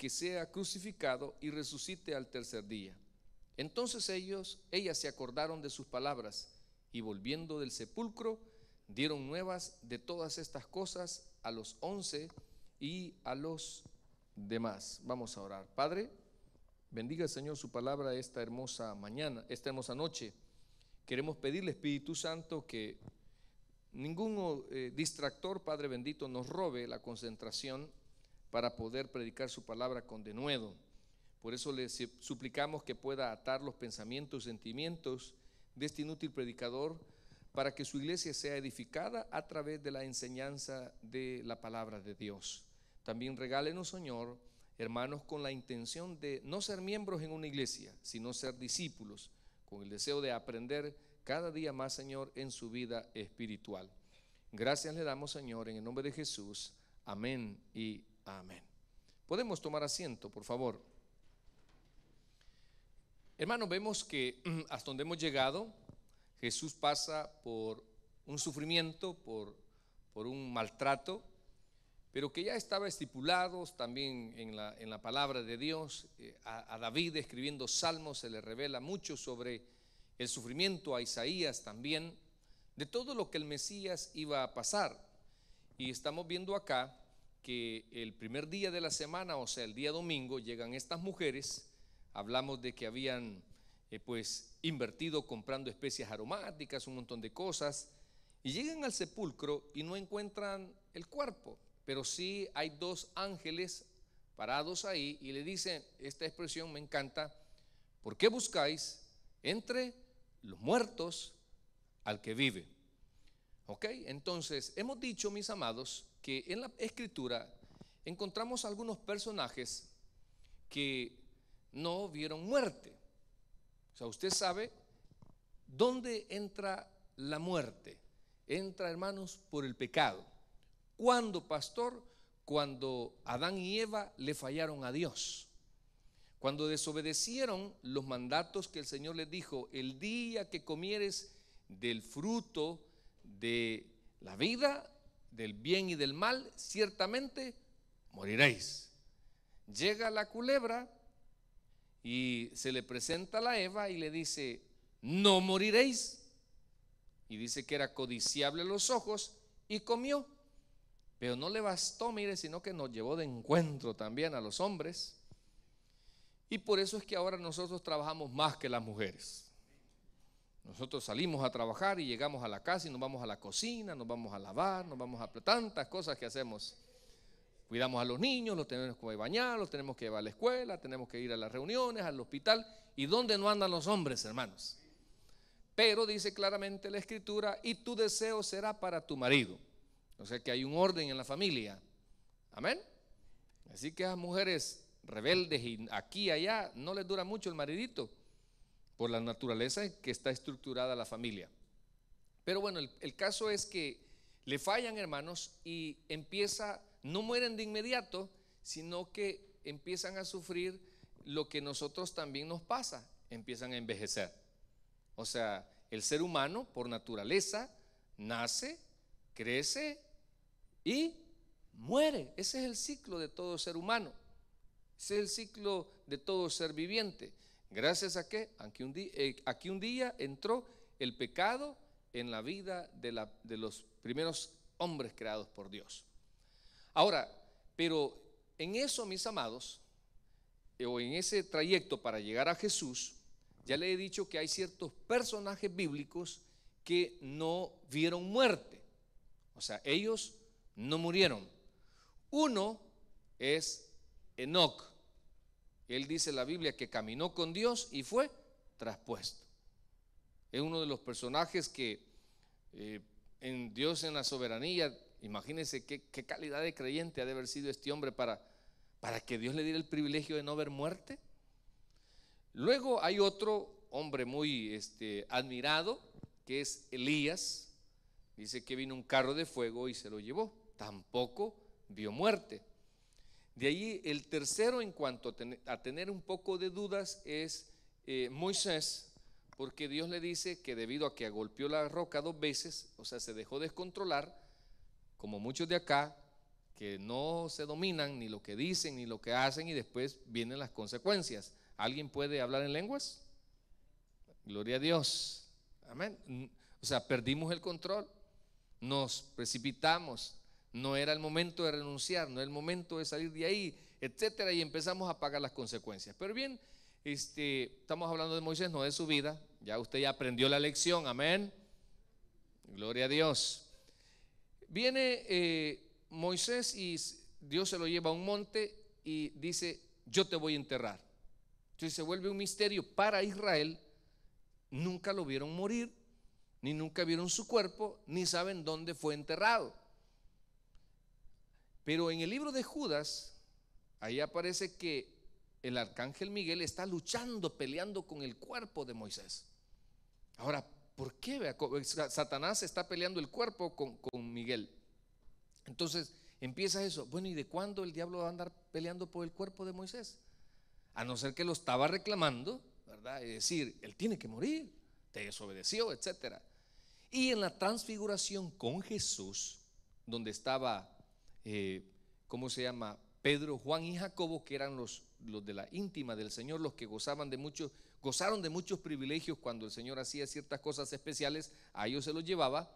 que sea crucificado y resucite al tercer día. Entonces ellos, ellas se acordaron de sus palabras y volviendo del sepulcro, dieron nuevas de todas estas cosas a los once y a los demás. Vamos a orar. Padre, bendiga el Señor su palabra esta hermosa mañana, esta hermosa noche. Queremos pedirle, Espíritu Santo, que ningún eh, distractor, Padre bendito, nos robe la concentración para poder predicar su palabra con denuedo. Por eso le suplicamos que pueda atar los pensamientos, sentimientos de este inútil predicador para que su iglesia sea edificada a través de la enseñanza de la palabra de Dios. También regálenos, Señor, hermanos, con la intención de no ser miembros en una iglesia, sino ser discípulos, con el deseo de aprender cada día más, Señor, en su vida espiritual. Gracias le damos, Señor, en el nombre de Jesús. Amén y Amén. Podemos tomar asiento, por favor. Hermano, vemos que mm, hasta donde hemos llegado, Jesús pasa por un sufrimiento, por, por un maltrato, pero que ya estaba estipulado también en la, palabra de Dios. Eh, a, a, David escribiendo salmos se le revela mucho sobre el sufrimiento, a Isaías también, de todo lo que el Mesías iba a pasar. Y estamos viendo acá que el primer día de la semana, o sea, el día domingo, llegan estas mujeres, hablamos de que habían eh, pues invertido comprando especias aromáticas, un montón de cosas, y llegan al sepulcro y no encuentran el cuerpo, pero sí hay dos ángeles parados ahí y le dicen, esta expresión me encanta, ¿por qué buscáis entre los muertos al que vive? ¿Ok? Entonces, hemos dicho, mis amados, que en la escritura encontramos algunos personajes que no vieron muerte. O sea, usted sabe dónde entra la muerte. Entra, hermanos, por el pecado. ¿Cuándo, pastor? Cuando Adán y Eva le fallaron a Dios. Cuando desobedecieron los mandatos que el Señor les dijo, el día que comieres del fruto de la vida, del bien y del mal, ciertamente moriréis. Llega la culebra y se le presenta a la Eva y le dice, no moriréis. Y dice que era codiciable los ojos y comió. Pero no le bastó, mire, sino que nos llevó de encuentro también a los hombres. Y por eso es que ahora nosotros trabajamos más que las mujeres. Nosotros salimos a trabajar y llegamos a la casa y nos vamos a la cocina, nos vamos a lavar, nos vamos a tantas cosas que hacemos. Cuidamos a los niños, los tenemos que bañar, los tenemos que llevar a la escuela, tenemos que ir a las reuniones, al hospital. ¿Y dónde no andan los hombres, hermanos? Pero dice claramente la escritura, y tu deseo será para tu marido. O sea que hay un orden en la familia. Amén. Así que a mujeres rebeldes y aquí y allá no les dura mucho el maridito por la naturaleza que está estructurada la familia. Pero bueno, el, el caso es que le fallan, hermanos, y empieza, no mueren de inmediato, sino que empiezan a sufrir lo que nosotros también nos pasa, empiezan a envejecer. O sea, el ser humano por naturaleza nace, crece y muere. Ese es el ciclo de todo ser humano. Ese es el ciclo de todo ser viviente. Gracias a que eh, aquí un día, entró el pecado en la vida de, de los primeros hombres creados por Dios. Ahora, pero en eso, mis amados, eh, o en ese trayecto para llegar a Jesús, ya le he dicho que hay ciertos personajes bíblicos que no vieron muerte. O sea, ellos no murieron. Uno es Enoch. Él dice en la Biblia que caminó con Dios y fue traspuesto. Es uno de los personajes que eh, en Dios en la soberanía, imagínense qué, calidad de creyente ha de haber sido este hombre para, para que Dios le diera el privilegio de no ver muerte. Luego hay otro hombre muy este, admirado, que es Elías. Dice que vino un carro de fuego y se lo llevó. Tampoco vio muerte. De ahí el tercero en cuanto a tener un poco de dudas es eh, Moisés, porque Dios le dice que debido a que agolpió la roca dos veces, o sea, se dejó descontrolar, como muchos de acá, que no se dominan ni lo que dicen ni lo que hacen y después vienen las consecuencias. ¿Alguien puede hablar en lenguas? Gloria a Dios. Amén. O sea, perdimos el control, nos precipitamos, no era el momento de renunciar, no era el momento de salir de ahí, etcétera, y empezamos a pagar las consecuencias. Pero bien, este, estamos hablando de Moisés, no de su vida. Ya usted ya aprendió la lección, amén. Gloria a Dios. Viene eh, Moisés y Dios se lo lleva a un monte y dice, yo te voy a enterrar. Entonces se vuelve un misterio para Israel. Nunca lo vieron morir, ni nunca vieron su cuerpo, ni saben dónde fue enterrado. Pero en el libro de Judas, ahí aparece que el arcángel Miguel está luchando, peleando con el cuerpo de Moisés. Ahora, ¿por qué? Satanás está peleando el cuerpo con, Miguel. Entonces empieza eso. Bueno, ¿y de cuándo el diablo va a andar peleando por el cuerpo de Moisés? A no ser que lo estaba reclamando, ¿verdad? Es decir, él tiene que morir, te desobedeció, etc. Y en la transfiguración con Jesús, donde estaba eh, ¿cómo se llama? Pedro, Juan y Jacobo, que eran los, los de la íntima del Señor, los que gozaban de muchos, gozaron de muchos privilegios cuando el Señor hacía ciertas cosas especiales, a ellos se los llevaba.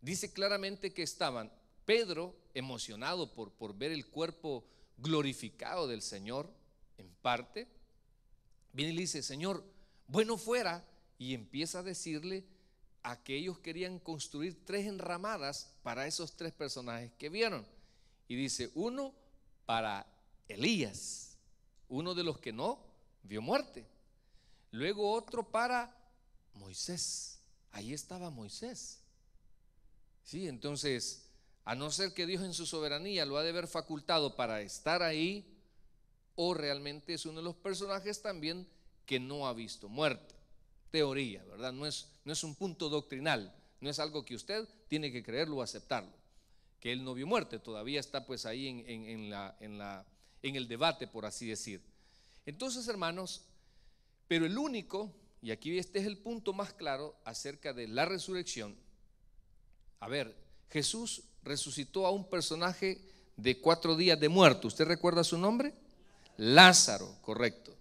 Dice claramente que estaban Pedro, emocionado por, por ver el cuerpo glorificado del Señor, en parte, viene y le dice, Señor, bueno fuera, y empieza a decirle a que ellos querían construir tres enramadas para esos tres personajes que vieron. Y dice, uno para Elías, uno de los que no vio muerte. Luego otro para Moisés. Ahí estaba Moisés. Sí, entonces, a no ser que Dios en su soberanía lo ha de haber facultado para estar ahí, o realmente es uno de los personajes también que no ha visto muerte. Teoría, ¿verdad? No es, no es un punto doctrinal, no es algo que usted tiene que creerlo o aceptarlo que él no vio muerte, todavía está pues ahí en, el debate, por así decir. Entonces, hermanos, pero el único, y aquí este es el punto más claro acerca de la resurrección, a ver, Jesús resucitó a un personaje de cuatro días de muerto, ¿usted recuerda su nombre? Lázaro, correcto.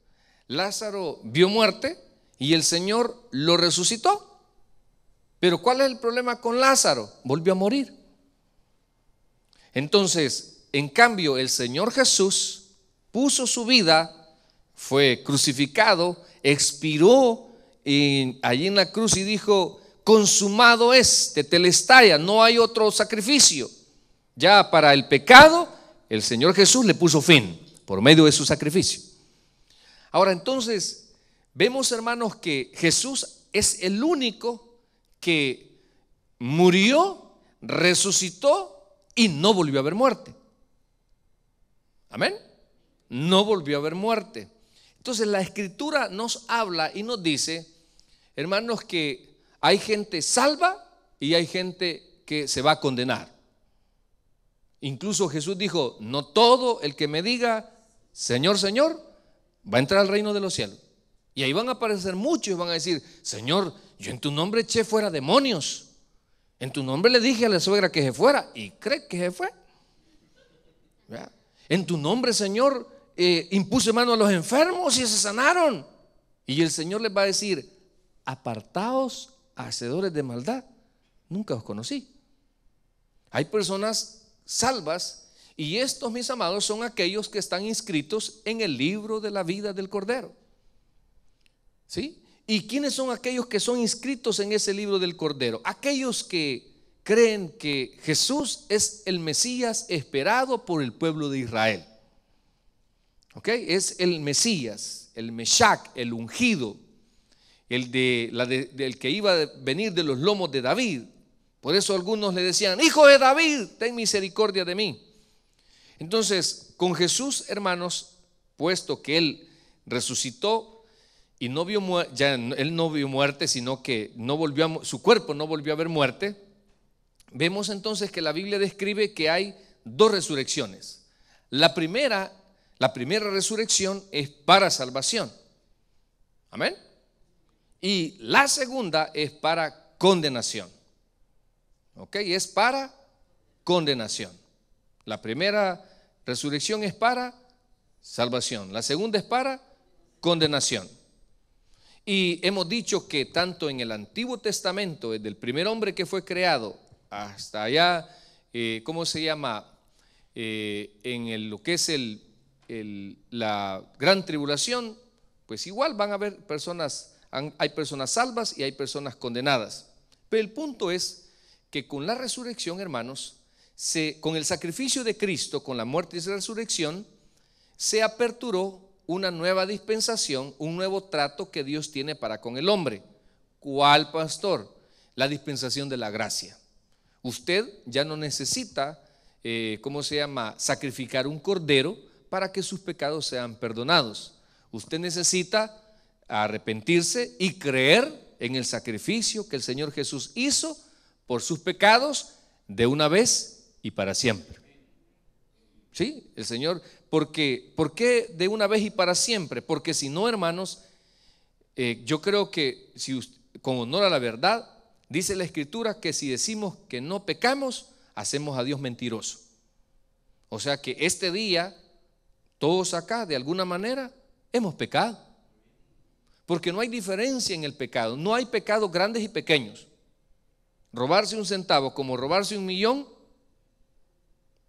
Lázaro vio muerte y el Señor lo resucitó. Pero ¿cuál es el problema con Lázaro? Volvió a morir. Entonces, en cambio, el Señor Jesús puso su vida, fue crucificado, expiró allí en la cruz y dijo, consumado es, te telestalla, no hay otro sacrificio. Ya para el pecado, el Señor Jesús le puso fin por medio de su sacrificio. Ahora entonces, vemos hermanos que Jesús es el único que murió, resucitó y no volvió a haber muerte. Amén. No volvió a haber muerte. Entonces la escritura nos habla y nos dice, hermanos, que hay gente salva y hay gente que se va a condenar. Incluso Jesús dijo, no todo el que me diga, Señor, Señor, va a entrar al reino de los cielos. Y ahí van a aparecer muchos y van a decir, Señor, yo en tu nombre eché fuera demonios. En tu nombre le dije a la suegra que se fuera y cree que se fue. En tu nombre, Señor, eh, impuse mano a los enfermos y se sanaron. Y el Señor les va a decir, apartaos, hacedores de maldad, nunca os conocí. Hay personas salvas y estos, mis amados, son aquellos que están inscritos en el libro de la vida del Cordero. ¿Sí? ¿Y quiénes son aquellos que son inscritos en ese libro del Cordero? Aquellos que creen que Jesús es el Mesías esperado por el pueblo de Israel. ¿Ok? Es el Mesías, el Meshach, el ungido, el, de, la del que iba a venir de los lomos de David. Por eso algunos le decían, hijo de David, ten misericordia de mí. Entonces, con Jesús, hermanos, puesto que Él resucitó, y vio él no vio muerte, sino que no su cuerpo no volvió a ver muerte. Vemos entonces que la Biblia describe que hay dos resurrecciones. La primera, la primera resurrección es para salvación. Amén. Y la segunda es para condenación. ¿Ok? Es para condenación. La primera resurrección es para salvación. La segunda es para condenación. Y hemos dicho que tanto en el Antiguo Testamento, desde el primer hombre que fue creado hasta allá, eh, ¿cómo se llama? Eh, en lo que es el, la gran tribulación, pues igual van a haber personas, hay personas salvas y hay personas condenadas. Pero el punto es que con la resurrección, hermanos, se, con el sacrificio de Cristo, con la muerte y la resurrección, se aperturó una nueva dispensación, un nuevo trato que Dios tiene para con el hombre. ¿Cuál, pastor? La dispensación de la gracia. Usted ya no necesita, eh, ¿cómo se llama?, sacrificar un cordero para que sus pecados sean perdonados. Usted necesita arrepentirse y creer en el sacrificio que el Señor Jesús hizo por sus pecados de una vez y para siempre. Sí, el Señor, porque, ¿por qué de una vez y para siempre? Porque si no, hermanos, eh, yo creo que si con honor a la verdad, dice la Escritura que si decimos que no pecamos, hacemos a Dios mentiroso. O sea que este día, todos acá, de alguna manera, hemos pecado. Porque no hay diferencia en el pecado, no hay pecados grandes y pequeños. Robarse un centavo como robarse un millón,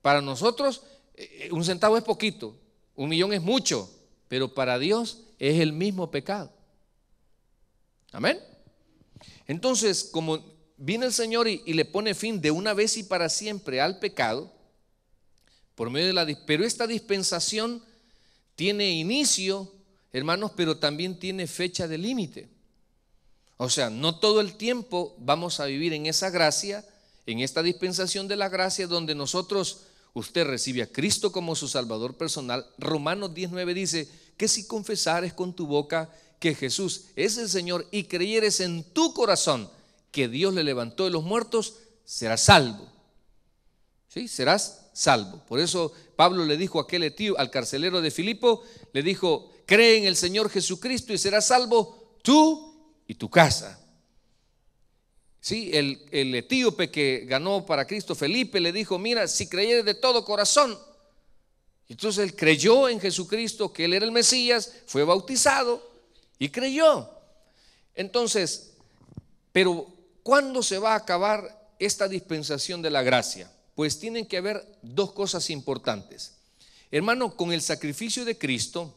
para nosotros eh, un centavo es poquito, un millón es mucho, pero para Dios es el mismo pecado. Amén. Entonces, como viene el Señor y, le pone fin de una vez y para siempre al pecado, por medio de la pero esta dispensación tiene inicio, hermanos, pero también tiene fecha de límite. O sea, no todo el tiempo vamos a vivir en esa gracia, en esta dispensación de la gracia donde nosotros usted recibe a Cristo como su Salvador personal, Romanos 19 dice que si confesares con tu boca que Jesús es el Señor y creyeres en tu corazón que Dios le levantó de los muertos, serás salvo. ¿Sí? Serás salvo. Por eso Pablo le dijo a aquel etío, al carcelero de Filipo, le dijo, cree en el Señor Jesucristo y serás salvo tú y tu casa. Sí, el, el etíope que ganó para Cristo, Felipe, le dijo, mira, si creyeres de todo corazón, entonces él creyó en Jesucristo, que él era el Mesías, fue bautizado y creyó. Entonces, pero ¿cuándo se va a acabar esta dispensación de la gracia? Pues tienen que haber dos cosas importantes. Hermano, con el sacrificio de Cristo,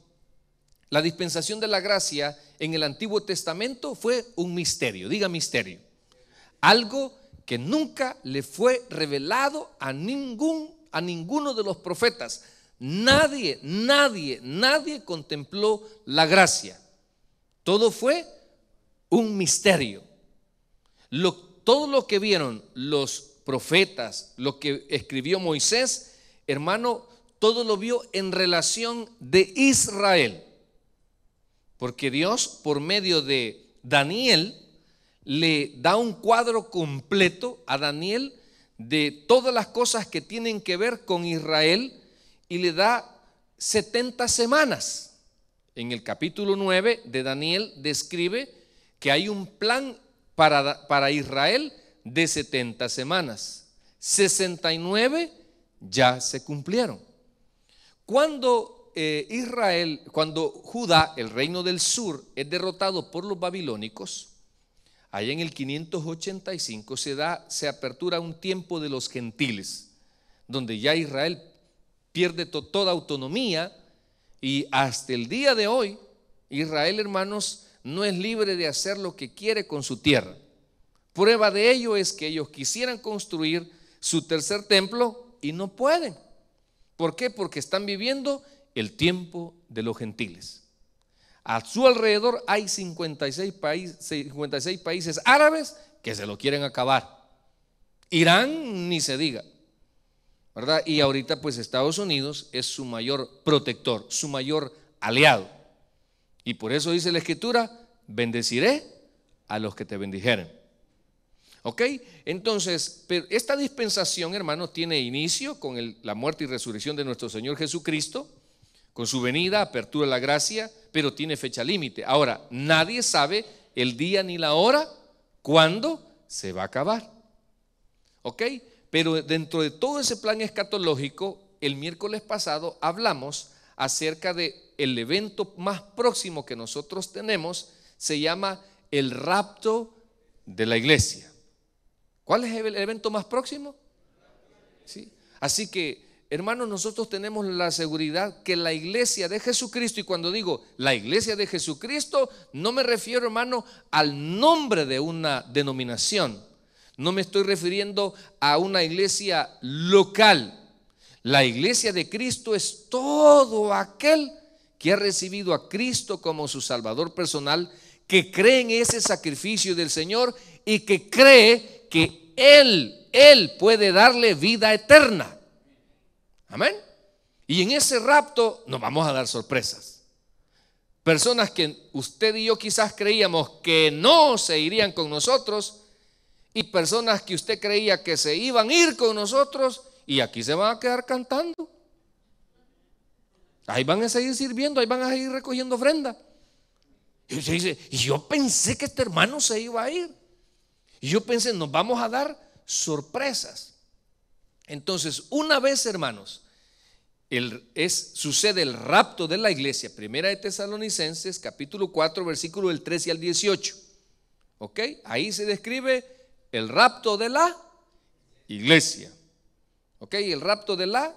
la dispensación de la gracia en el Antiguo Testamento fue un misterio, diga misterio algo que nunca le fue revelado a ningún a ninguno de los profetas. Nadie, nadie, nadie contempló la gracia. Todo fue un misterio. Lo, todo lo que vieron los profetas, lo que escribió Moisés, hermano, todo lo vio en relación de Israel. Porque Dios, por medio de Daniel, le da un cuadro completo a Daniel de todas las cosas que tienen que ver con Israel y le da 70 semanas. En el capítulo 9 de Daniel describe que hay un plan para, para Israel de 70 semanas. 69 ya se cumplieron. Cuando eh, Israel, cuando Judá, el reino del sur, es derrotado por los babilónicos, Allá en el 585 se da, se apertura un tiempo de los gentiles, donde ya Israel pierde toda autonomía y hasta el día de hoy Israel, hermanos, no es libre de hacer lo que quiere con su tierra. Prueba de ello es que ellos quisieran construir su tercer templo y no pueden. ¿Por qué? Porque están viviendo el tiempo de los gentiles. A su alrededor hay 56, países, árabes que se lo quieren acabar. Irán ni se diga. ¿Verdad? Y ahorita pues Estados Unidos es su mayor protector, su mayor aliado. Y por eso dice la escritura, bendeciré a los que te bendijeren. ¿Ok? Entonces, esta dispensación, hermano, tiene inicio con la muerte y resurrección de nuestro Señor Jesucristo con su venida, apertura de la gracia, pero tiene fecha límite. Ahora, nadie sabe el día ni la hora cuándo se va a acabar. ¿Ok? Pero dentro de todo ese plan escatológico, el miércoles pasado hablamos acerca de el evento más próximo que nosotros tenemos, se llama el rapto de la iglesia. ¿Cuál es el evento más próximo? ¿Sí? Así que hermanos, nosotros tenemos la seguridad que la iglesia de Jesucristo, y cuando digo la iglesia de Jesucristo, no me refiero, hermano, al nombre de una denominación. No me estoy refiriendo a una iglesia local. La iglesia de Cristo es todo aquel que ha recibido a Cristo como su Salvador personal, que cree en ese sacrificio del Señor y que cree que Él, Él puede darle vida eterna. Amén. Y en ese rapto nos vamos a dar sorpresas. Personas que usted y yo quizás creíamos que no se irían con nosotros y personas que usted creía que se iban a ir con nosotros y aquí se van a quedar cantando. Ahí van a seguir sirviendo, ahí van a seguir recogiendo ofrenda. Y usted dice, yo pensé que este hermano se iba a ir. Y yo pensé, nos vamos a dar sorpresas. Entonces, una vez, hermanos, es, sucede el rapto de la iglesia, primera de Tesalonicenses, capítulo 4, versículo del 13 al 18. ¿Ok? Ahí se describe el rapto de la iglesia. ¿Ok? El rapto de la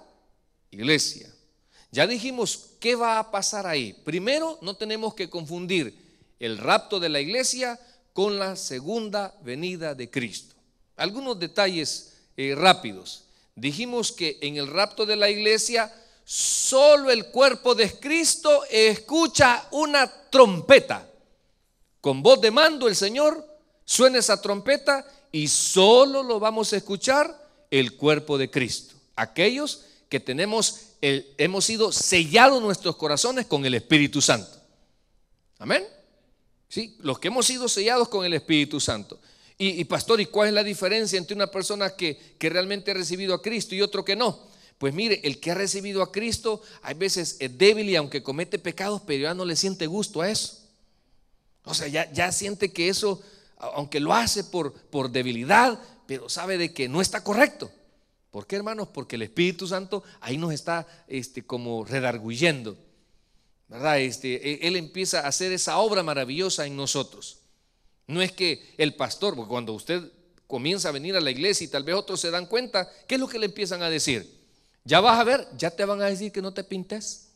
iglesia. Ya dijimos qué va a pasar ahí. Primero, no tenemos que confundir el rapto de la iglesia con la segunda venida de Cristo. Algunos detalles eh, rápidos. Dijimos que en el rapto de la iglesia solo el cuerpo de Cristo escucha una trompeta. Con voz de mando el Señor suena esa trompeta y solo lo vamos a escuchar el cuerpo de Cristo. Aquellos que tenemos el, hemos sido sellados nuestros corazones con el Espíritu Santo. Amén. Sí, los que hemos sido sellados con el Espíritu Santo. Y, pastor, ¿y cuál es la diferencia entre una persona que, realmente ha recibido a Cristo y otro que no? Pues mire, el que ha recibido a Cristo, hay veces es débil y aunque comete pecados, pero ya no le siente gusto a eso. O sea, ya, siente que eso, aunque lo hace por, por debilidad, pero sabe de que no está correcto. ¿Por qué, hermanos? Porque el Espíritu Santo ahí nos está este, como redarguyendo. ¿Verdad? Este, e, él empieza a hacer esa obra maravillosa en nosotros. No es que el pastor, porque cuando usted comienza a venir a la iglesia y tal vez otros se dan cuenta, ¿qué es lo que le empiezan a decir? Ya vas a ver, ya te van a decir que no te pintes.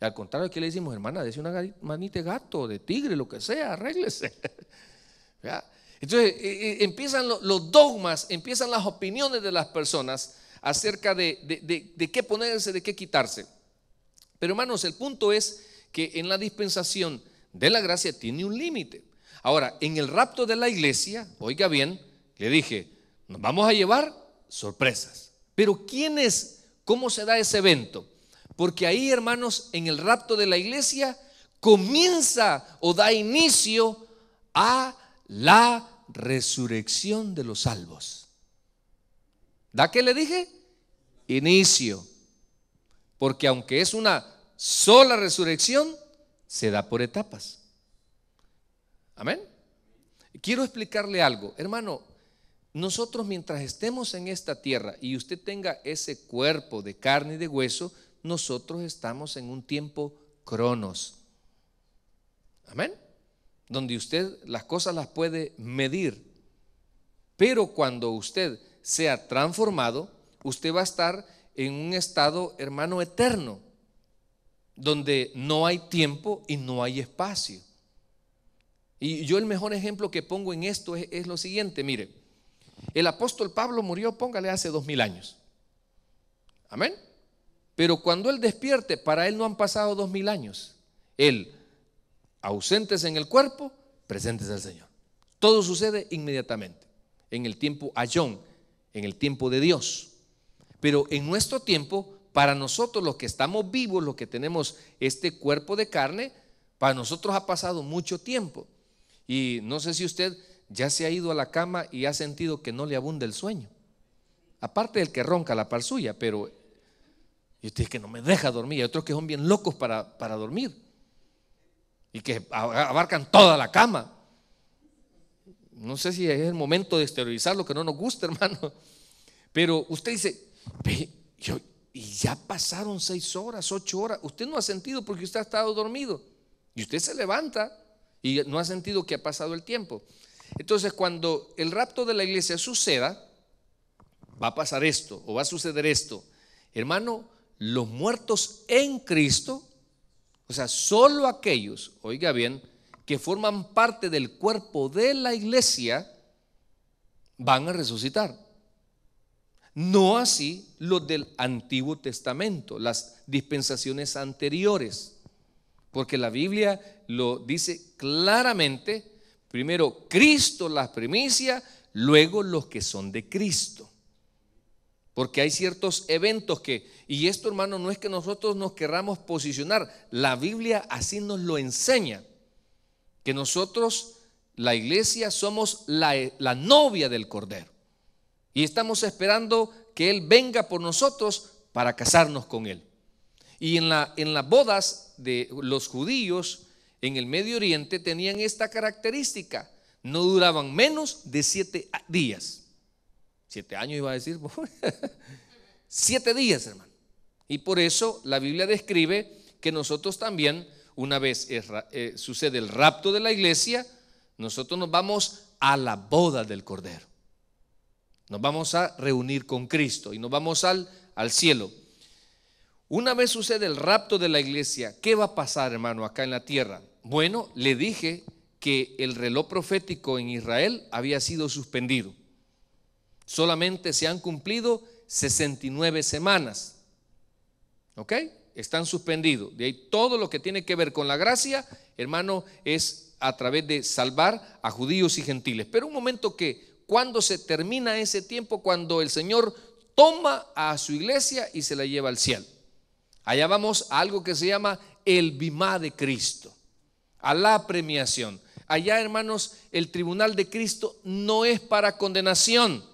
Al contrario, aquí le decimos, hermana, Decía una manita de gato, de tigre, lo que sea, arréglese. Entonces e, e, empiezan los dogmas, empiezan las opiniones de las personas acerca de, qué ponerse, de qué quitarse. Pero hermanos, el punto es que en la dispensación de la gracia tiene un límite. Ahora, en el rapto de la iglesia, oiga bien, le dije, nos vamos a llevar sorpresas. Pero ¿quién es? ¿Cómo se da ese evento? Porque ahí, hermanos, en el rapto de la iglesia comienza o da inicio a la resurrección de los salvos. ¿Da qué le dije? Inicio. Porque aunque es una sola resurrección, se da por etapas. Amén. Quiero explicarle algo. Hermano, nosotros mientras estemos en esta tierra y usted tenga ese cuerpo de carne y de hueso, nosotros estamos en un tiempo cronos. Amén. Donde usted las cosas las puede medir. Pero cuando usted sea transformado, usted va a estar en un estado, hermano, eterno, donde no hay tiempo y no hay espacio. Y yo el mejor ejemplo que pongo en esto es, lo siguiente, mire, el apóstol Pablo murió, póngale, hace dos mil años. Amén. Pero cuando él despierte, para él no han pasado dos mil años. Él, ausentes en el cuerpo, presentes al Señor. Todo sucede inmediatamente, en el tiempo ayón, en el tiempo de Dios. Pero en nuestro tiempo, para nosotros los que estamos vivos, los que tenemos este cuerpo de carne, para nosotros ha pasado mucho tiempo. Y no sé si usted ya se ha ido a la cama y ha sentido que no le abunda el sueño. Aparte del que ronca la par suya, pero y usted que no me deja dormir. Hay otros que son bien locos para, dormir y que abarcan toda la cama. No sé si es el momento de esterilizar lo que no nos gusta, hermano. Pero usted dice, y ya pasaron seis horas, ocho horas. Usted no ha sentido porque usted ha estado dormido. Y usted se levanta y no ha sentido que ha pasado el tiempo. Entonces, cuando el rapto de la iglesia suceda, va a pasar esto o va a suceder esto. Hermano, los muertos en Cristo, o sea, solo aquellos, oiga bien, que forman parte del cuerpo de la iglesia, van a resucitar. No así los del Antiguo Testamento, las dispensaciones anteriores. Porque la Biblia lo dice claramente. Primero Cristo, las primicias, luego los que son de Cristo. Porque hay ciertos eventos que, y esto hermano, no es que nosotros nos querramos posicionar, la Biblia así nos lo enseña, que nosotros, la iglesia, somos la novia del Cordero. Y estamos esperando que Él venga por nosotros para casarnos con Él. Y en, la, en las bodas de los judíos en el Medio Oriente tenían esta característica. No duraban menos de siete días. Siete años iba a decir. Pues. siete días, hermano. Y por eso la Biblia describe que nosotros también, una vez eh, sucede el rapto de la iglesia, nosotros nos vamos a la boda del Cordero. Nos vamos a reunir con Cristo y nos vamos al, al cielo. Una vez sucede el rapto de la iglesia, ¿qué va a pasar, hermano, acá en la tierra? Bueno, le dije que el reloj profético en Israel había sido suspendido. Solamente se han cumplido 69 semanas. ¿Ok? Están suspendidos. De ahí todo lo que tiene que ver con la gracia, hermano, es a través de salvar a judíos y gentiles. Pero un momento que, cuando se termina ese tiempo, cuando el Señor toma a su iglesia y se la lleva al cielo. Allá vamos a algo que se llama el bimá de Cristo, a la premiación. Allá, hermanos, el tribunal de Cristo no es para condenación.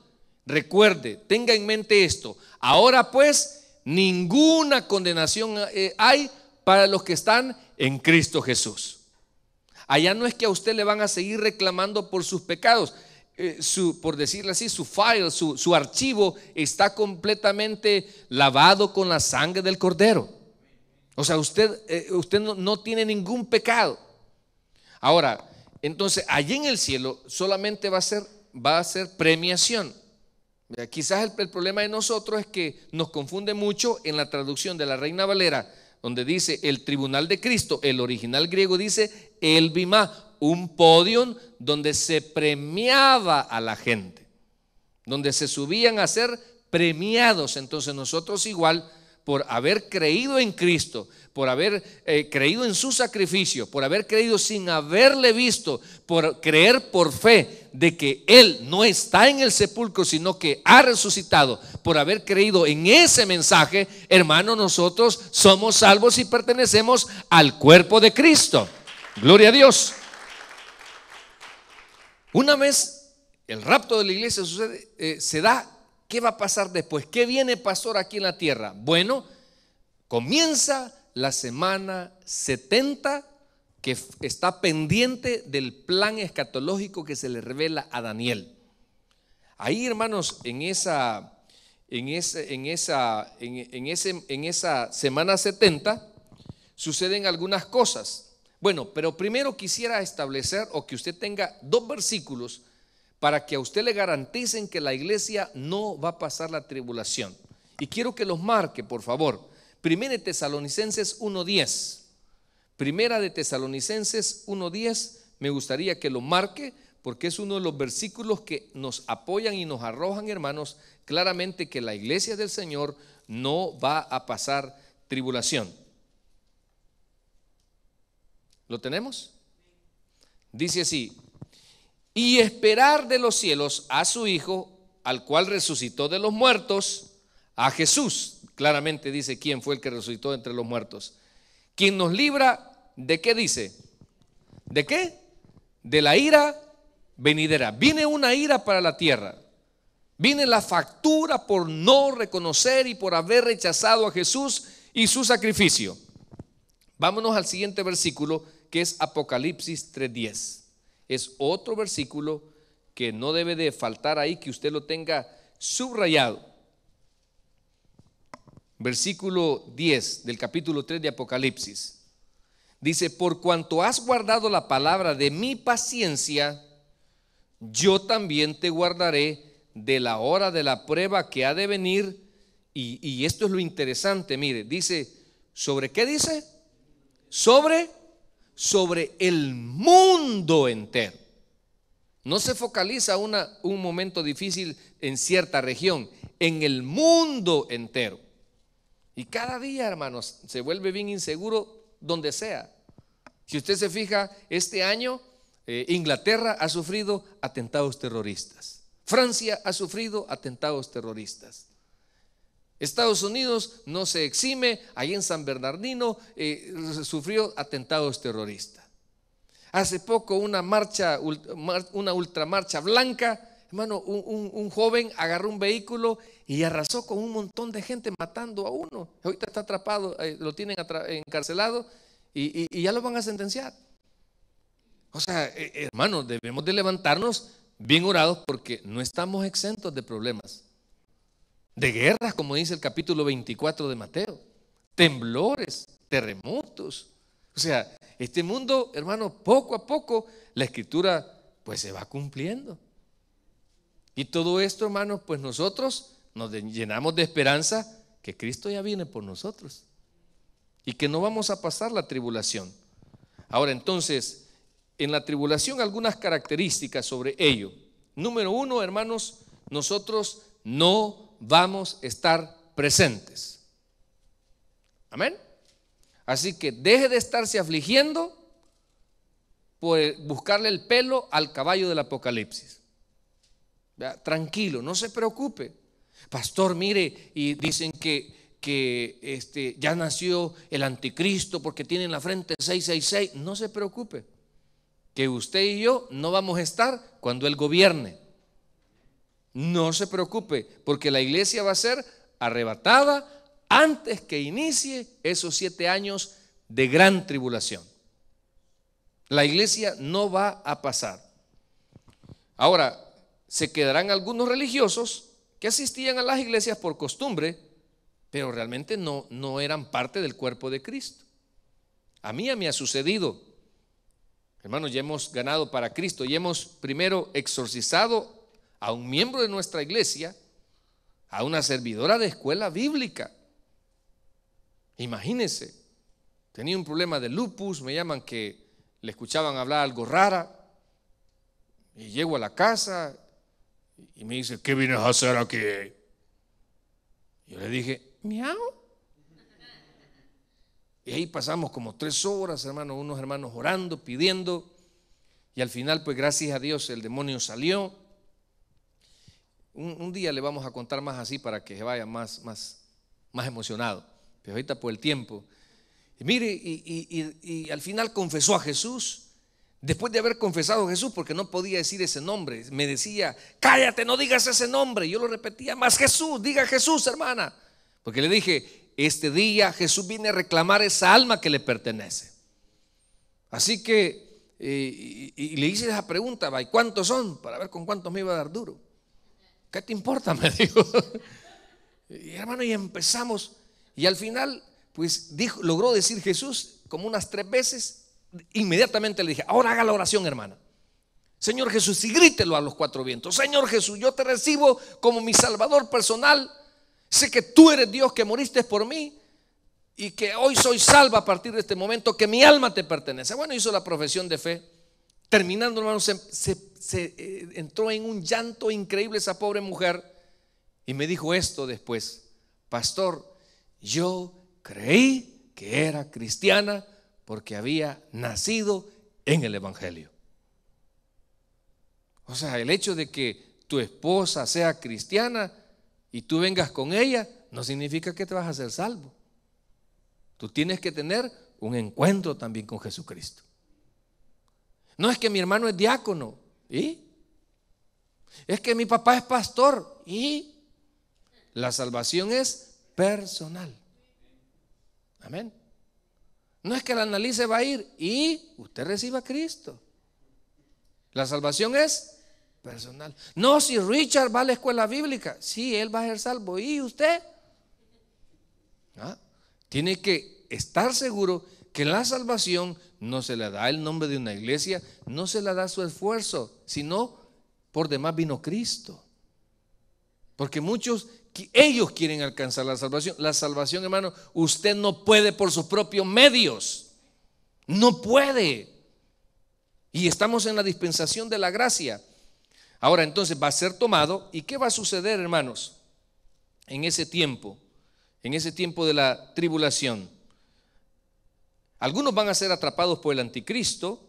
Recuerde, tenga en mente esto. Ahora pues, ninguna condenación eh, hay para los que están en Cristo Jesús. Allá no es que a usted le van a seguir reclamando por sus pecados, eh, su, por decirlo así, su file, su, archivo está completamente lavado con la sangre del cordero. O sea, usted, eh, usted no, tiene ningún pecado. Ahora, entonces, allí en el cielo solamente va a ser, va a ser premiación. quizás el, problema de nosotros es que nos confunde mucho en la traducción de la Reina Valera donde dice el tribunal de Cristo, el original griego dice el bimá, un podium donde se premiaba a la gente, donde se subían a ser premiados. Entonces nosotros igual por haber creído en Cristo, por haber eh, creído en su sacrificio, por haber creído sin haberle visto, por creer por fe de que Él no está en el sepulcro, sino que ha resucitado, por haber creído en ese mensaje, hermano, nosotros somos salvos y pertenecemos al cuerpo de Cristo. Gloria a Dios. Una vez el rapto de la iglesia eh, se da ¿Qué va a pasar después? ¿Qué viene, pastor, aquí en la tierra? Bueno, comienza la semana 70 que está pendiente del plan escatológico que se le revela a Daniel. Ahí, hermanos, en esa, en en esa, ese, en esa semana 70 suceden algunas cosas. Bueno, pero primero quisiera establecer o que usted tenga dos versículos para que a usted le garanticen que la iglesia no va a pasar la tribulación. Y quiero que los marque, por favor. Primera de Tesalonicenses 1.10. Primera de Tesalonicenses 1.10. Me gustaría que lo marque porque es uno de los versículos que nos apoyan y nos arrojan, hermanos, claramente que la iglesia del Señor no va a pasar tribulación. ¿Lo tenemos? Dice así, y esperar de los cielos a su Hijo, al cual resucitó de los muertos, a Jesús. Claramente dice quién fue el que resucitó entre los muertos. Quien nos libra de qué dice? ¿De qué? De la ira venidera. Viene una ira para la tierra. Viene la factura por no reconocer y por haber rechazado a Jesús y su sacrificio. Vámonos al siguiente versículo que es Apocalipsis 3.10. Es otro versículo que no debe de faltar ahí, que usted lo tenga subrayado. Versículo 10 del capítulo 3 de Apocalipsis. Dice, por cuanto has guardado la palabra de mi paciencia, yo también te guardaré de la hora de la prueba que ha de venir. Y, y esto es lo interesante, mire, dice, ¿sobre qué dice? Sobre sobre el mundo entero. No se focaliza un momento difícil en cierta región, en el mundo entero. Y cada día, hermanos, se vuelve bien inseguro donde sea. Si usted se fija, este año eh, Inglaterra ha sufrido atentados terroristas. Francia ha sufrido atentados terroristas. Estados Unidos no se exime, ahí en San Bernardino eh, sufrió atentados terroristas. Hace poco una marcha, una ultramarcha blanca, hermano, un, joven agarró un vehículo y arrasó con un montón de gente matando a uno. Ahorita está atrapado, eh, lo tienen encarcelado y, ya lo van a sentenciar. O sea, eh, hermano, debemos de levantarnos bien orados porque no estamos exentos de problemas de guerras, como dice el capítulo 24 de Mateo, temblores, terremotos. O sea, este mundo, hermanos, poco a poco la escritura pues se va cumpliendo. Y todo esto, hermanos, pues nosotros nos llenamos de esperanza que Cristo ya viene por nosotros y que no vamos a pasar la tribulación. Ahora entonces, en la tribulación algunas características sobre ello. Número uno, hermanos, nosotros no vamos a estar presentes. Amén. Así que deje de estarse afligiendo por buscarle el pelo al caballo del Apocalipsis. Tranquilo, no se preocupe. Pastor, mire, y dicen que, que este, ya nació el anticristo porque tiene en la frente 666. No se preocupe, que usted y yo no vamos a estar cuando él gobierne. No se preocupe, porque la iglesia va a ser arrebatada antes que inicie esos siete años de gran tribulación. La iglesia no va a pasar. Ahora, se quedarán algunos religiosos que asistían a las iglesias por costumbre, pero realmente no, no eran parte del cuerpo de Cristo. A mí me ha sucedido. Hermanos, ya hemos ganado para Cristo y hemos primero exorcizado a un miembro de nuestra iglesia, a una servidora de escuela bíblica. Imagínense, tenía un problema de lupus, me llaman que le escuchaban hablar algo rara, y llego a la casa y me dice, ¿qué vienes a hacer aquí? Yo le dije, miau. Y ahí pasamos como tres horas, hermanos, unos hermanos orando, pidiendo. Y al final, pues gracias a Dios, el demonio salió. Un, día le vamos a contar más así para que se vaya más, más, más emocionado. Pero ahorita por el tiempo. mire, y, al final confesó a Jesús. Después de haber confesado a Jesús, porque no podía decir ese nombre, me decía, cállate, no digas ese nombre. Yo lo repetía, más Jesús, diga Jesús, hermana. Porque le dije, este día Jesús viene a reclamar esa alma que le pertenece. Así que, eh, y, le hice esa pregunta, ¿y cuántos son? Para ver con cuántos me iba a dar duro. ¿Qué te importa? Me dijo. Y hermano, y empezamos. Y al final, pues dijo, logró decir Jesús como unas tres veces. Inmediatamente le dije, ahora haga la oración, hermana. Señor Jesús, y grítelo a los cuatro vientos. Señor Jesús, yo te recibo como mi Salvador personal. Sé que tú eres Dios que moriste por mí y que hoy soy salva a partir de este momento, que mi alma te pertenece. Bueno, hizo la profesión de fe. Terminando, hermano, se, eh, entró en un llanto increíble esa pobre mujer y me dijo esto después, pastor, yo creí que era cristiana porque había nacido en el Evangelio. O sea, el hecho de que tu esposa sea cristiana y tú vengas con ella, no significa que te vas a ser salvo. Tú tienes que tener un encuentro también con Jesucristo. No es que mi hermano es diácono. Es que mi papá es pastor. ¿Y? La salvación es personal. Amén. No es que la analice va a ir y usted reciba a Cristo. La salvación es personal. No, si Richard va a la escuela bíblica, sí, él va a ser salvo. ¿Y usted? ¿Ah? Tiene que estar seguro que la salvación no se la da el nombre de una iglesia, no se la da su esfuerzo, sino por demás vino Cristo. Porque muchos, ellos quieren alcanzar la salvación. La salvación, hermano, usted no puede por sus propios medios. No puede. Y estamos en la dispensación de la gracia. Ahora entonces va a ser tomado. ¿Y qué va a suceder, hermanos? En ese tiempo, en ese tiempo de la tribulación. Algunos van a ser atrapados por el anticristo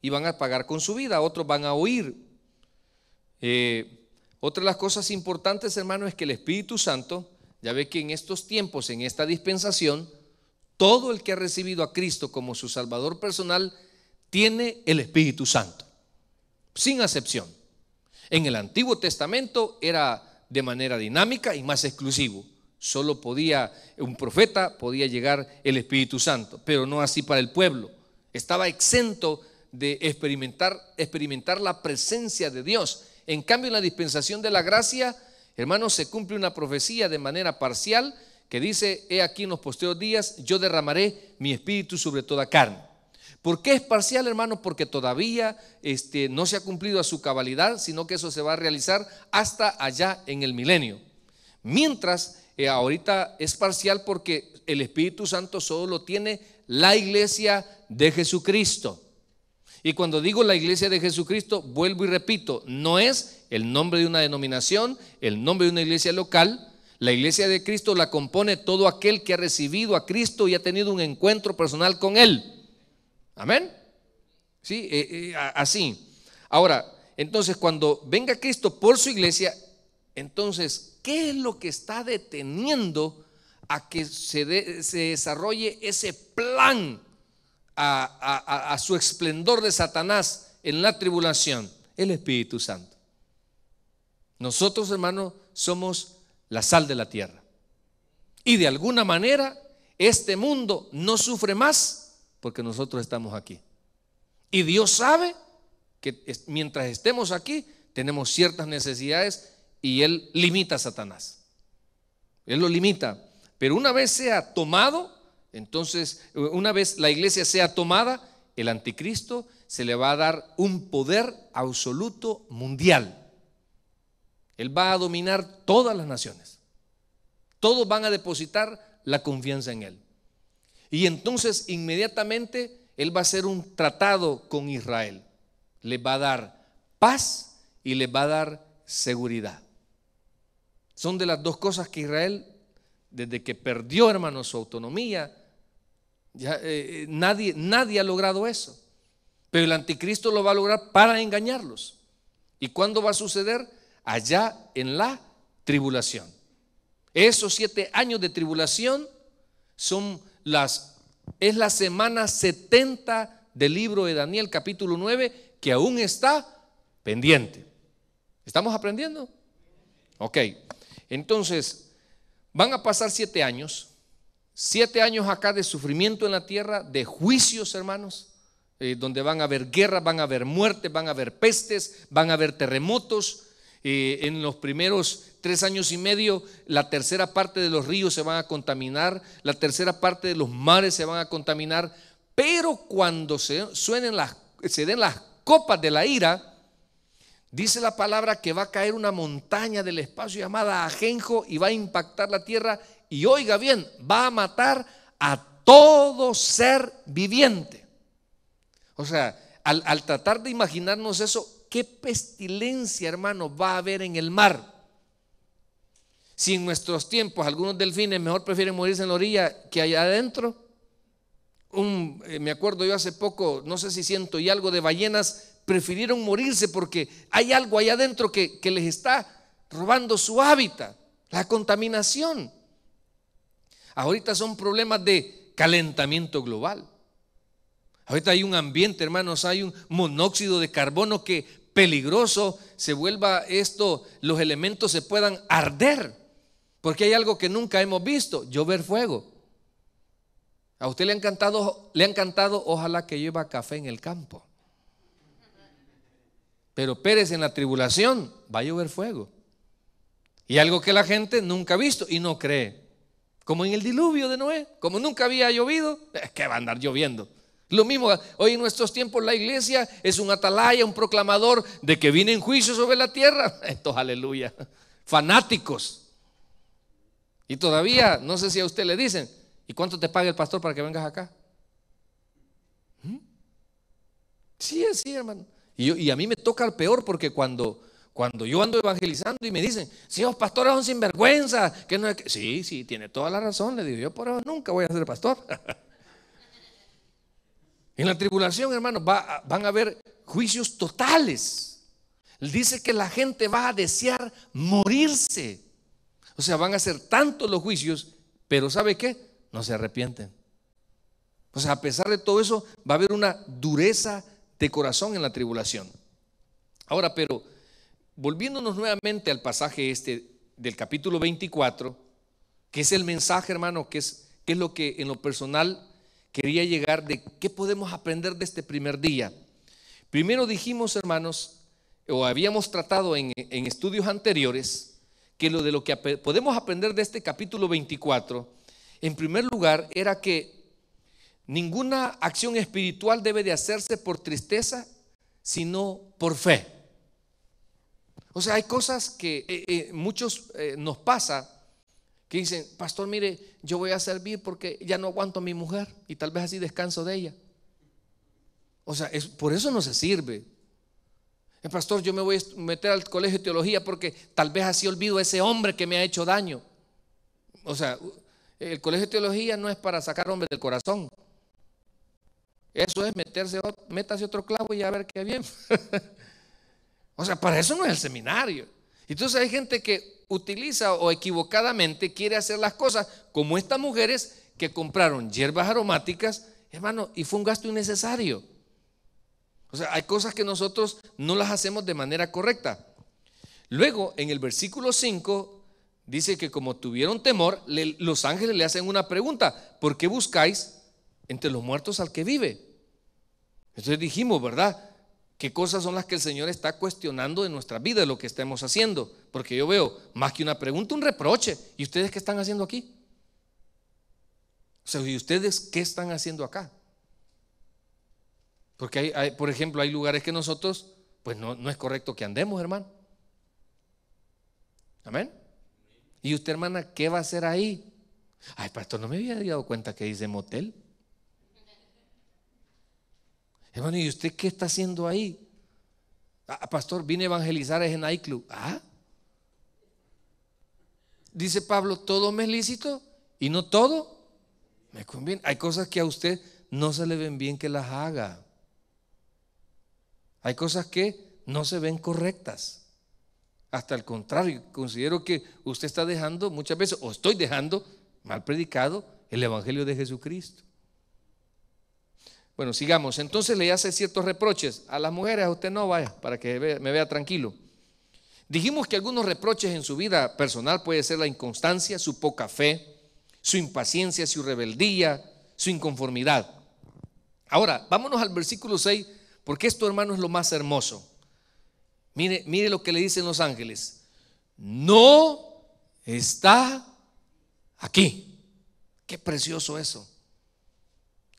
y van a pagar con su vida, otros van a huir. Eh, otra de las cosas importantes, hermano, es que el Espíritu Santo, ya ve que en estos tiempos, en esta dispensación, todo el que ha recibido a Cristo como su Salvador personal tiene el Espíritu Santo, sin acepción. En el Antiguo Testamento era de manera dinámica y más exclusivo. Solo podía un profeta, podía llegar el Espíritu Santo, pero no así para el pueblo. Estaba exento de experimentar, experimentar la presencia de Dios. En cambio, en la dispensación de la gracia, hermanos, se cumple una profecía de manera parcial que dice, he aquí en los posteriores días, yo derramaré mi espíritu sobre toda carne. ¿Por qué es parcial, hermano? Porque todavía este, no se ha cumplido a su cabalidad, sino que eso se va a realizar hasta allá en el milenio. Mientras eh, ahorita es parcial porque el Espíritu Santo solo lo tiene la iglesia de Jesucristo. Y cuando digo la iglesia de Jesucristo, vuelvo y repito, no es el nombre de una denominación, el nombre de una iglesia local. La iglesia de Cristo la compone todo aquel que ha recibido a Cristo y ha tenido un encuentro personal con Él. Amén. Sí, eh, eh, así. Ahora, entonces cuando venga Cristo por su iglesia, entonces, ¿qué es lo que está deteniendo a que se, desarrolle ese plan a, a su esplendor de Satanás en la tribulación? El Espíritu Santo. Nosotros, hermanos, somos la sal de la tierra. Y de alguna manera, este mundo no sufre más porque nosotros estamos aquí. Y Dios sabe que mientras estemos aquí, tenemos ciertas necesidades y él limita a Satanás. Él lo limita. Pero una vez sea tomado, entonces, una vez la iglesia sea tomada, el anticristo se le va a dar un poder absoluto mundial. Él va a dominar todas las naciones. Todos van a depositar la confianza en él. Y entonces inmediatamente él va a hacer un tratado con Israel. Le va a dar paz y le va a dar seguridad. Son de las dos cosas que Israel, desde que perdió, hermanos, su autonomía, eh, eh, nadie, nadie ha logrado eso. Pero el anticristo lo va a lograr para engañarlos. ¿Y cuándo va a suceder? Allá en la tribulación. Esos siete años de tribulación son las, es la semana 70 del libro de Daniel capítulo 9 que aún está pendiente. ¿Estamos aprendiendo? Ok. Entonces, van a pasar siete años, siete años acá de sufrimiento en la tierra, de juicios, hermanos, eh, donde van a haber guerra, van a haber muertes, van a haber pestes, van a haber terremotos. Eh, en los primeros tres años y medio, la tercera parte de los ríos se van a contaminar, la tercera parte de los mares se van a contaminar, pero cuando suenen las, se den las copas de la ira, Dice la palabra que va a caer una montaña del espacio llamada Ajenjo y va a impactar la tierra y oiga bien, va a matar a todo ser viviente. O sea, al, tratar de imaginarnos eso, ¿qué pestilencia, hermano, va a haber en el mar? Si en nuestros tiempos algunos delfines mejor prefieren morirse en la orilla que allá adentro. Eh, me acuerdo yo hace poco, no sé si siento y algo de ballenas prefirieron morirse porque hay algo allá adentro que, les está robando su hábitat, la contaminación. Ahorita son problemas de calentamiento global. Ahorita hay un ambiente, hermanos, hay un monóxido de carbono que peligroso se vuelva esto, los elementos se puedan arder, porque hay algo que nunca hemos visto, llover fuego. A usted le han cantado, le han cantado, ojalá que lleva café en el campo. Pero Pérez en la tribulación va a llover fuego. Y algo que la gente nunca ha visto y no cree. Como en el diluvio de Noé, como nunca había llovido, es eh, que va a andar lloviendo. Lo mismo, hoy en nuestros tiempos la iglesia es un atalaya, un proclamador de que viene en juicio sobre la tierra. Esto, aleluya. Fanáticos. Y todavía, no sé si a usted le dicen, ¿y cuánto te paga el pastor para que vengas acá? si ¿Mm? Sí, sí, hermano. Y, a mí me toca el peor porque cuando, cuando yo ando evangelizando y me dicen, si los pastores son sinvergüenza que no Sí, sí, tiene toda la razón, le digo, yo por ahora nunca voy a ser pastor. en la tribulación, hermanos, van a haber juicios totales. Dice que la gente va a desear morirse. O sea, van a hacer tantos los juicios, pero ¿sabe qué? No se arrepienten. O sea, a pesar de todo eso, va a haber una dureza de corazón en la tribulación. Ahora, pero volviéndonos nuevamente al pasaje este del capítulo 24, que es el mensaje, hermano, que es, es lo que en lo personal quería llegar de qué podemos aprender de este primer día. Primero dijimos, hermanos, o habíamos tratado en, en estudios anteriores, que lo de lo que podemos aprender de este capítulo 24, en primer lugar, era que Ninguna acción espiritual debe de hacerse por tristeza, sino por fe. O sea, hay cosas que eh, eh, muchos eh, nos pasa que dicen, pastor, mire, yo voy a servir porque ya no aguanto a mi mujer y tal vez así descanso de ella. O sea, es, por eso no se sirve. El pastor, yo me voy a meter al colegio de teología porque tal vez así olvido a ese hombre que me ha hecho daño. O sea, el colegio de teología no es para sacar hombres del corazón. Eso es meterse, otro clavo y a ver qué bien. o sea, para eso no es el seminario. Entonces hay gente que utiliza o equivocadamente quiere hacer las cosas como estas mujeres que compraron hierbas aromáticas, hermano, y fue un gasto innecesario. O sea, hay cosas que nosotros no las hacemos de manera correcta. Luego, en el versículo 5, dice que como tuvieron temor, los ángeles le hacen una pregunta, ¿por qué buscáis entre los muertos al que vive. Entonces dijimos, ¿verdad? ¿Qué cosas son las que el Señor está cuestionando en nuestra vida, lo que estemos haciendo? Porque yo veo más que una pregunta, un reproche. ¿Y ustedes qué están haciendo aquí? O sea, ¿y ustedes qué están haciendo acá? Porque, hay, por ejemplo, hay lugares que nosotros, pues no, es correcto que andemos, hermano. Amén. ¿Y usted, hermana, qué va a hacer ahí? Ay, pastor, no me había dado cuenta que dice motel. Hermano, ¿y usted qué está haciendo ahí? Ah, pastor, vine a evangelizar en nightclub. Ah. Dice Pablo, todo me es lícito y no todo me conviene. Hay cosas que a usted no se le ven bien que las haga. Hay cosas que no se ven correctas. Hasta el contrario, considero que usted está dejando muchas veces, o estoy dejando mal predicado el Evangelio de Jesucristo. Bueno, sigamos. Entonces le hace ciertos reproches. A las mujeres, a usted no vaya, para que me vea tranquilo. Dijimos que algunos reproches en su vida personal puede ser la inconstancia, su poca fe, su impaciencia, su rebeldía, su inconformidad. Ahora, vámonos al versículo 6, porque esto, hermano, es lo más hermoso. Mire, mire lo que le dicen los ángeles. No está aquí. Qué precioso eso.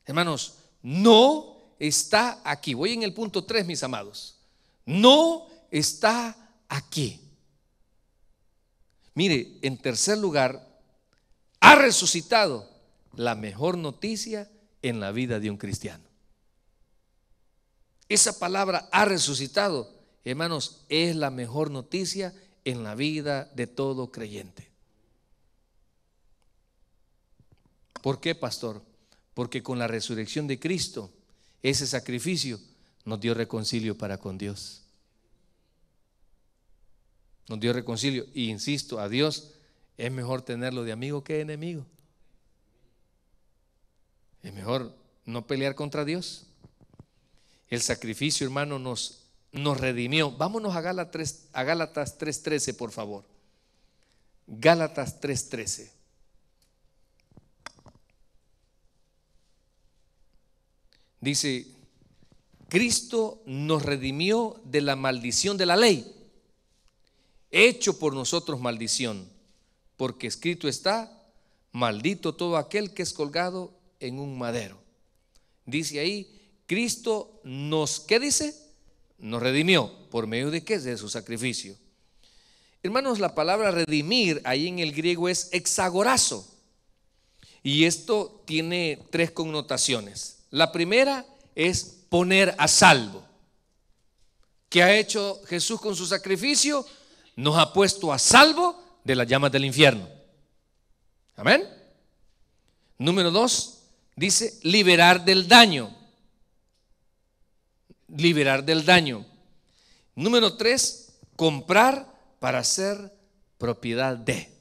Hermanos, no está aquí. Voy en el punto 3, mis amados. No está aquí. Mire, en tercer lugar, ha resucitado la mejor noticia en la vida de un cristiano. Esa palabra ha resucitado, hermanos, es la mejor noticia en la vida de todo creyente. ¿Por qué, pastor? porque con la resurrección de Cristo, ese sacrificio nos dio reconcilio para con Dios. Nos dio reconcilio. Y insisto, a Dios es mejor tenerlo de amigo que de enemigo. Es mejor no pelear contra Dios. El sacrificio, hermano, nos, nos redimió. Vámonos a Gálatas 3.13, por favor. Gálatas 3.13. Dice, Cristo nos redimió de la maldición de la ley, hecho por nosotros maldición, porque escrito está, maldito todo aquel que es colgado en un madero. Dice ahí, Cristo nos, ¿qué dice? Nos redimió. ¿Por medio de qué? De su sacrificio. Hermanos, la palabra redimir ahí en el griego es hexagorazo. Y esto tiene tres connotaciones. La primera es poner a salvo. que ha hecho Jesús con su sacrificio? Nos ha puesto a salvo de las llamas del infierno. Amén. Número dos, dice liberar del daño. Liberar del daño. Número tres, comprar para ser propiedad de.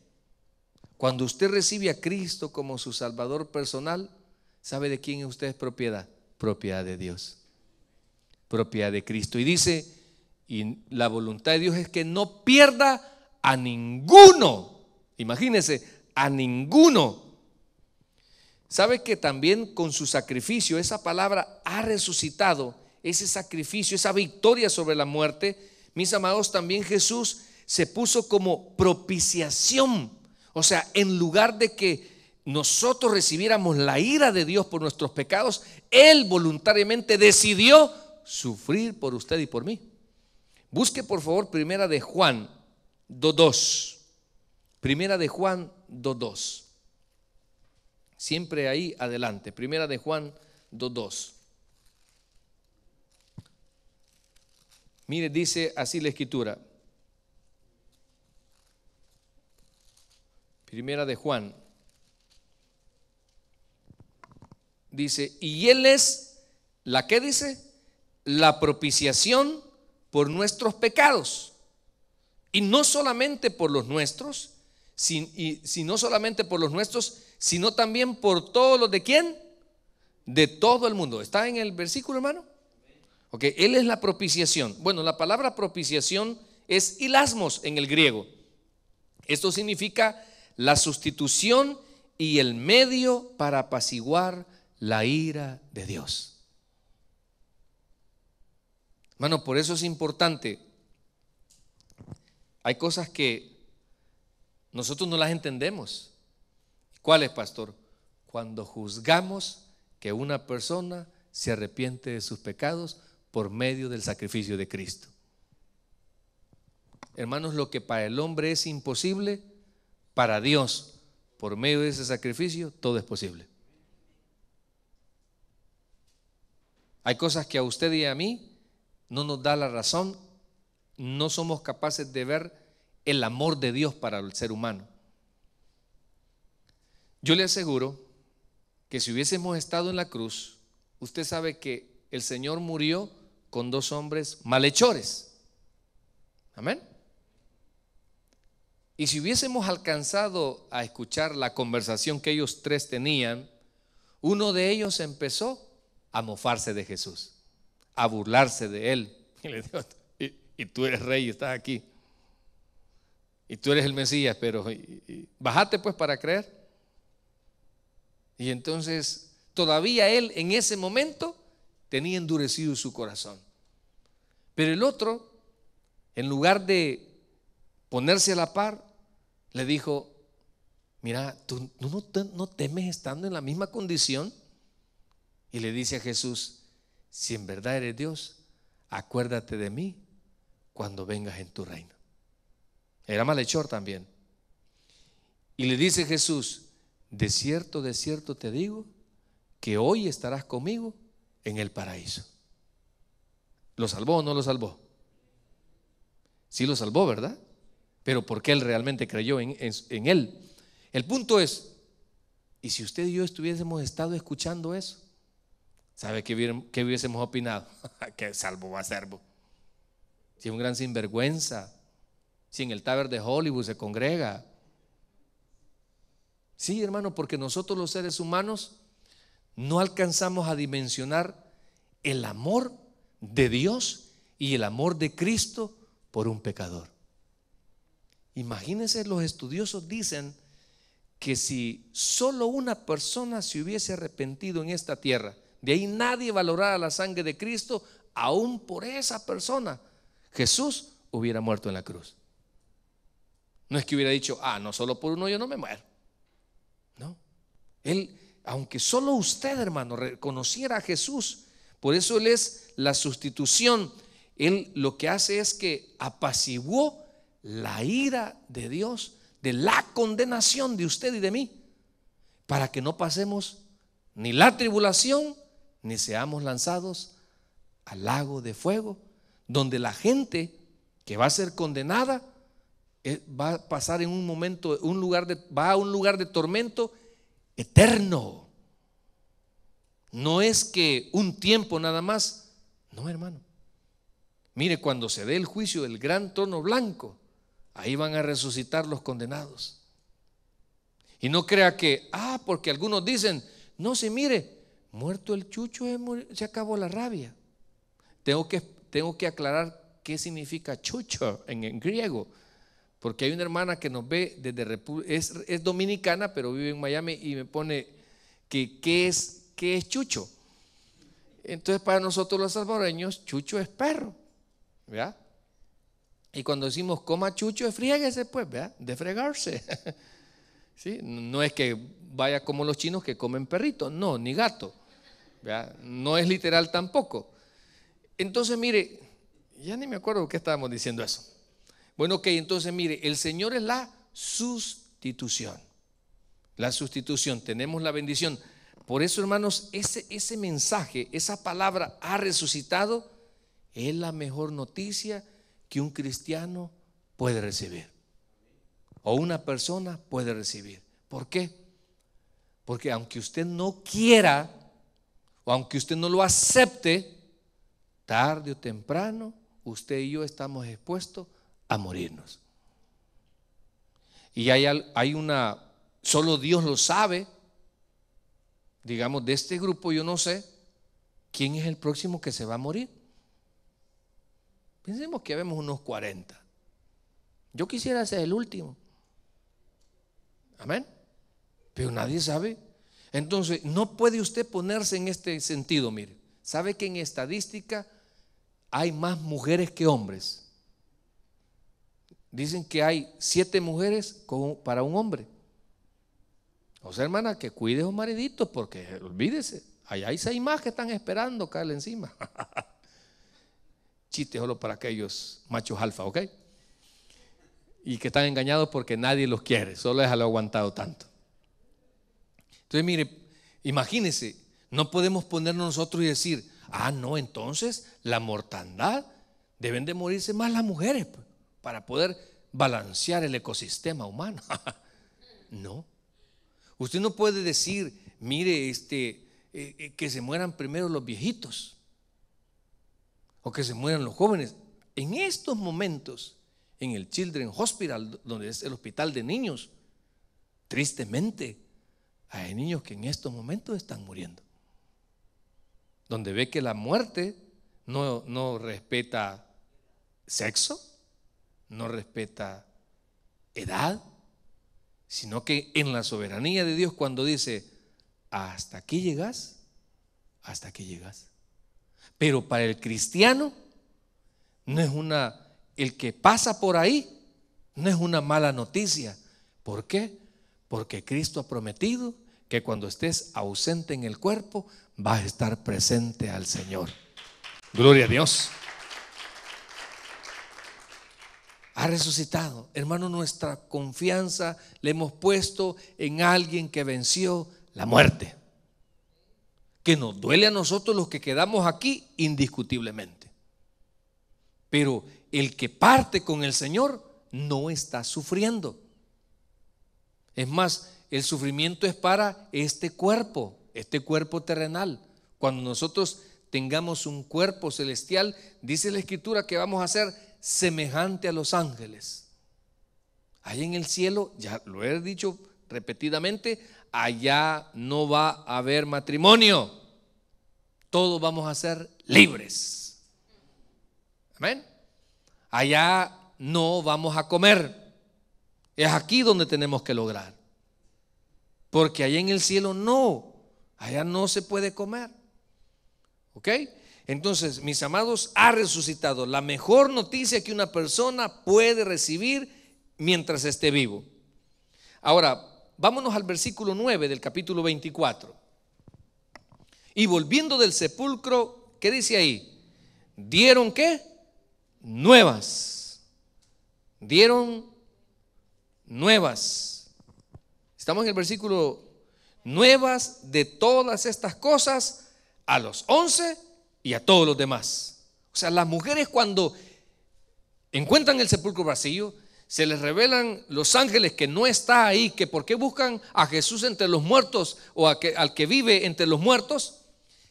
Cuando usted recibe a Cristo como su Salvador personal, ¿Sabe de quién es usted propiedad? Propiedad de Dios. Propiedad de Cristo. Y dice, y la voluntad de Dios es que no pierda a ninguno. Imagínense, a ninguno. ¿Sabe que también con su sacrificio, esa palabra ha resucitado, ese sacrificio, esa victoria sobre la muerte? Mis amados, también Jesús se puso como propiciación. O sea, en lugar de que nosotros recibiéramos la ira de Dios por nuestros pecados, Él voluntariamente decidió sufrir por usted y por mí. Busque por favor Primera de Juan 2.2. Primera de Juan 2.2. Siempre ahí adelante. Primera de Juan 2.2. Mire, dice así la escritura. Primera de Juan Dice, y Él es, ¿la que dice? La propiciación por nuestros pecados. Y no solamente por los nuestros, y, solamente por los nuestros, sino también por todos los de quién? De todo el mundo. ¿Está en el versículo, hermano? Ok, Él es la propiciación. Bueno, la palabra propiciación es hilasmos en el griego. Esto significa la sustitución y el medio para apaciguar la ira de Dios. Hermano, por eso es importante. Hay cosas que nosotros no las entendemos. ¿Cuáles, pastor? Cuando juzgamos que una persona se arrepiente de sus pecados por medio del sacrificio de Cristo. Hermanos, lo que para el hombre es imposible, para Dios, por medio de ese sacrificio, todo es posible. Hay cosas que a usted y a mí no nos da la razón, no somos capaces de ver el amor de Dios para el ser humano. Yo le aseguro que si hubiésemos estado en la cruz, usted sabe que el Señor murió con dos hombres malhechores. Amén. Y si hubiésemos alcanzado a escuchar la conversación que ellos tres tenían, uno de ellos empezó a mofarse de Jesús, a burlarse de él. Y y, tú eres rey estás aquí. Y tú eres el Mesías, pero bájate pues para creer. Y entonces todavía él en ese momento tenía endurecido su corazón. Pero el otro, en lugar de ponerse a la par, le dijo, mira, tú no temes estando en la misma condición. Y le dice a Jesús, si en verdad eres Dios, acuérdate de mí cuando vengas en tu reino. Era malhechor también. Y le dice Jesús, de cierto, de cierto te digo, que hoy estarás conmigo en el paraíso. ¿Lo salvó o no lo salvó? Sí lo salvó, ¿verdad? Pero porque él realmente creyó en, en él. El punto es, ¿y si usted y yo estuviésemos estado escuchando eso? ¿Sabe qué, hubiésemos opinado? que salvo va a ser Si es un gran sinvergüenza. Si en el Taber de Hollywood se congrega. Sí, hermano, porque nosotros los seres humanos no alcanzamos a dimensionar el amor de Dios y el amor de Cristo por un pecador. Imagínense, los estudiosos dicen que si solo una persona se hubiese arrepentido en esta tierra, de ahí nadie valorara la sangre de Cristo, aún por esa persona. Jesús hubiera muerto en la cruz. No es que hubiera dicho, ah, no, solo por uno yo no me muero. No. Él, aunque solo usted, hermano, reconociera a Jesús, por eso Él es la sustitución. Él lo que hace es que apaciguó la ira de Dios, de la condenación de usted y de mí, para que no pasemos ni la tribulación, ni seamos lanzados al lago de fuego, donde la gente que va a ser condenada eh, va a pasar en un momento, un lugar de, va a un lugar de tormento eterno. No es que un tiempo nada más, no hermano. Mire, cuando se dé el juicio del gran trono blanco, ahí van a resucitar los condenados. Y no crea que, ah, porque algunos dicen, no, se mire, Muerto el chucho, eh, se acabó la rabia. Tengo que, tengo que aclarar qué significa chucho en, griego, porque hay una hermana que nos ve desde es, es dominicana, pero vive en Miami y me pone que qué es, qué es chucho. Entonces, para nosotros los salvadoreños, chucho es perro, Y cuando decimos coma chucho, es fríguese, pues, ¿verdad? De fregarse. ¿Sí? No es que vaya como los chinos que comen perrito, no, ni gato. No es literal tampoco. Entonces, mire, ya ni me acuerdo qué estábamos diciendo eso. Bueno, ok, entonces mire, el Señor es la sustitución. La sustitución, tenemos la bendición. Por eso, hermanos, ese, ese mensaje, esa palabra ha resucitado, es la mejor noticia que un cristiano puede recibir. O una persona puede recibir. ¿Por qué? Porque aunque usted no quiera, o aunque usted no lo acepte, tarde o temprano, usted y yo estamos expuestos a morirnos. Y hay, una, solo Dios lo sabe, digamos, de este grupo yo no sé quién es el próximo que se va a morir. Pensemos que vemos unos 40. Yo quisiera ser el último. Amén. Pero nadie sabe entonces, no puede usted ponerse en este sentido, mire. ¿Sabe que en estadística hay más mujeres que hombres? Dicen que hay siete mujeres para un hombre. O sea, hermana, que cuide a un maridito, porque eh, olvídese, allá hay seis más que están esperando caerle encima. Chiste solo para aquellos machos alfa, ¿ok? Y que están engañados porque nadie los quiere, solo es a aguantado tanto. Entonces, mire, imagínese, no podemos ponernos nosotros y decir, ah, no, entonces la mortandad deben de morirse más las mujeres para poder balancear el ecosistema humano. no. Usted no puede decir, mire, este, eh, eh, que se mueran primero los viejitos o que se mueran los jóvenes. En estos momentos, en el Children's Hospital, donde es el hospital de niños, tristemente, hay niños que en estos momentos están muriendo. Donde ve que la muerte no, no respeta sexo, no respeta edad, sino que en la soberanía de Dios cuando dice, hasta aquí llegas, hasta aquí llegas. Pero para el cristiano no es una, el que pasa por ahí no es una mala noticia. ¿Por qué? Porque Cristo ha prometido que cuando estés ausente en el cuerpo, vas a estar presente al Señor. Gloria a Dios. Ha resucitado. Hermano, nuestra confianza le hemos puesto en alguien que venció la muerte. Que nos duele a nosotros los que quedamos aquí indiscutiblemente. Pero el que parte con el Señor no está sufriendo. Es más, el sufrimiento es para este cuerpo, este cuerpo terrenal. Cuando nosotros tengamos un cuerpo celestial, dice la escritura que vamos a ser semejante a los ángeles. Allá en el cielo, ya lo he dicho repetidamente, allá no va a haber matrimonio. Todos vamos a ser libres. Amén. Allá no vamos a comer. Es aquí donde tenemos que lograr porque allá en el cielo no, allá no se puede comer. ¿Ok? Entonces, mis amados, ha resucitado la mejor noticia que una persona puede recibir mientras esté vivo. Ahora, vámonos al versículo 9 del capítulo 24. Y volviendo del sepulcro, ¿qué dice ahí? ¿Dieron qué? Nuevas. Dieron nuevas. Estamos en el versículo nuevas de todas estas cosas a los once y a todos los demás. O sea, las mujeres cuando encuentran el sepulcro vacío, se les revelan los ángeles que no está ahí, que por qué buscan a Jesús entre los muertos o que, al que vive entre los muertos,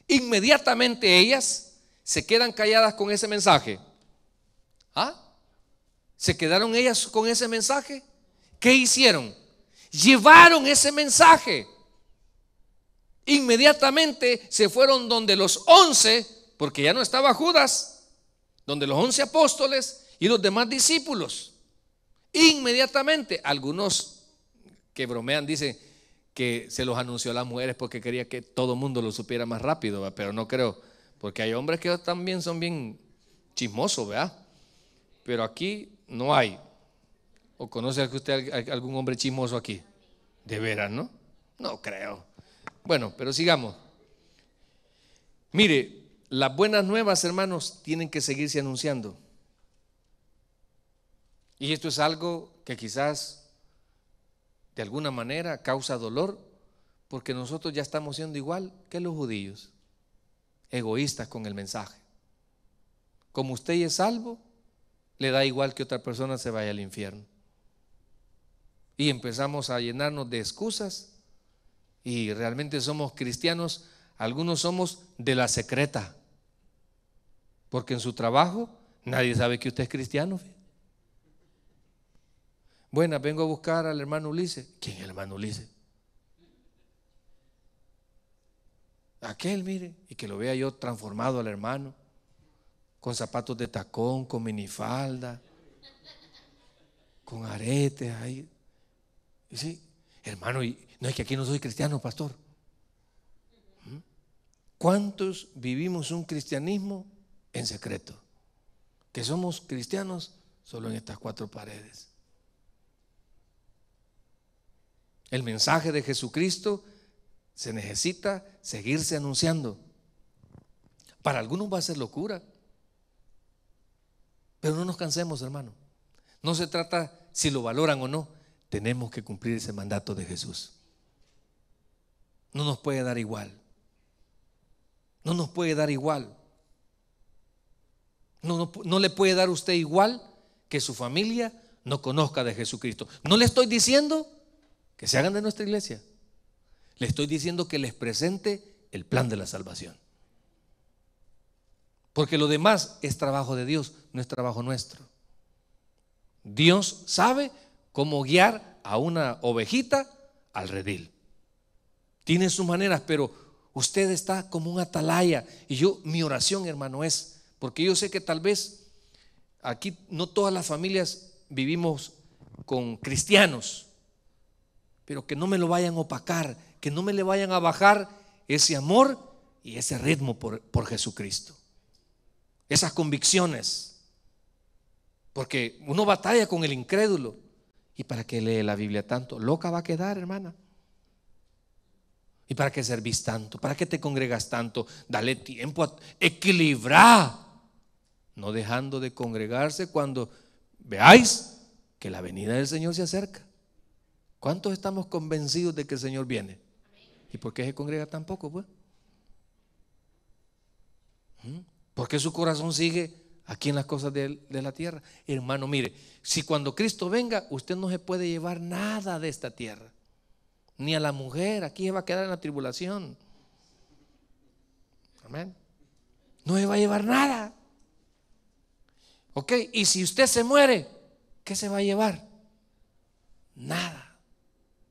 inmediatamente ellas se quedan calladas con ese mensaje. ¿Ah? ¿Se quedaron ellas con ese mensaje? ¿Qué hicieron? llevaron ese mensaje. Inmediatamente se fueron donde los once, porque ya no estaba Judas, donde los once apóstoles y los demás discípulos. Inmediatamente, algunos que bromean dicen que se los anunció a las mujeres porque quería que todo el mundo lo supiera más rápido, pero no creo, porque hay hombres que también son bien chismosos, Pero aquí no hay. ¿O conoce a usted algún hombre chismoso aquí? De veras, ¿no? No creo. Bueno, pero sigamos. Mire, las buenas nuevas, hermanos, tienen que seguirse anunciando. Y esto es algo que quizás de alguna manera causa dolor, porque nosotros ya estamos siendo igual que los judíos, egoístas con el mensaje. Como usted es salvo, le da igual que otra persona se vaya al infierno. Y empezamos a llenarnos de excusas y realmente somos cristianos, algunos somos de la secreta, porque en su trabajo nadie sabe que usted es cristiano. bueno, vengo a buscar al hermano Ulises. ¿Quién es el hermano Ulises? Aquel, mire, y que lo vea yo transformado al hermano, con zapatos de tacón, con minifalda, con aretes ahí. Sí, hermano, y, no es que aquí no soy cristiano, pastor. ¿Mm? ¿Cuántos vivimos un cristianismo en secreto? Que somos cristianos solo en estas cuatro paredes. El mensaje de Jesucristo se necesita seguirse anunciando. Para algunos va a ser locura, pero no nos cansemos, hermano. No se trata si lo valoran o no, tenemos que cumplir ese mandato de Jesús. No nos puede dar igual. No nos puede dar igual. No, le puede dar usted igual que su familia no conozca de Jesucristo. No le estoy diciendo que se hagan de nuestra iglesia. Le estoy diciendo que les presente el plan de la salvación. Porque lo demás es trabajo de Dios, no es trabajo nuestro. Dios sabe como guiar a una ovejita al redil. Tiene sus maneras, pero usted está como un atalaya. Y yo, mi oración, hermano, es, porque yo sé que tal vez aquí no todas las familias vivimos con cristianos, pero que no me lo vayan a opacar, que no me le vayan a bajar ese amor y ese ritmo por, por Jesucristo, esas convicciones, porque uno batalla con el incrédulo, ¿Y para qué lee la Biblia tanto? Loca va a quedar, hermana. ¿Y para qué servís tanto? ¿Para qué te congregas tanto? Dale tiempo a equilibrar, no dejando de congregarse cuando veáis que la venida del Señor se acerca. ¿Cuántos estamos convencidos de que el Señor viene? ¿Y por qué se congrega tan poco, pues? ¿Mm? ¿Por qué su corazón sigue aquí en las cosas de, la tierra. Hermano, mire, si cuando Cristo venga, usted no se puede llevar nada de esta tierra, ni a la mujer, aquí se va a quedar en la tribulación. Amén. No se va a llevar nada. ¿Ok? Y si usted se muere, ¿qué se va a llevar? Nada.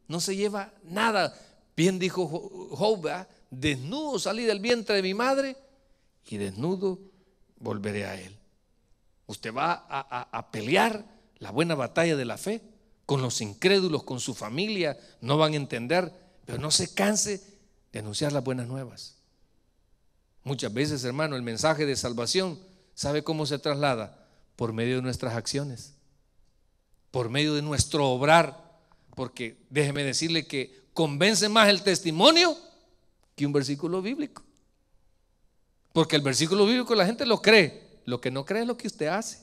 No se lleva nada. Bien dijo Job, desnudo salí del vientre de mi madre y desnudo volveré a él. Usted va a, pelear la buena batalla de la fe con los incrédulos, con su familia, no van a entender, pero no se canse de anunciar las buenas nuevas. Muchas veces, hermano, el mensaje de salvación, ¿sabe cómo se traslada? Por medio de nuestras acciones, por medio de nuestro obrar, porque déjeme decirle que convence más el testimonio que un versículo bíblico. Porque el versículo bíblico la gente lo cree, lo que no cree es lo que usted hace.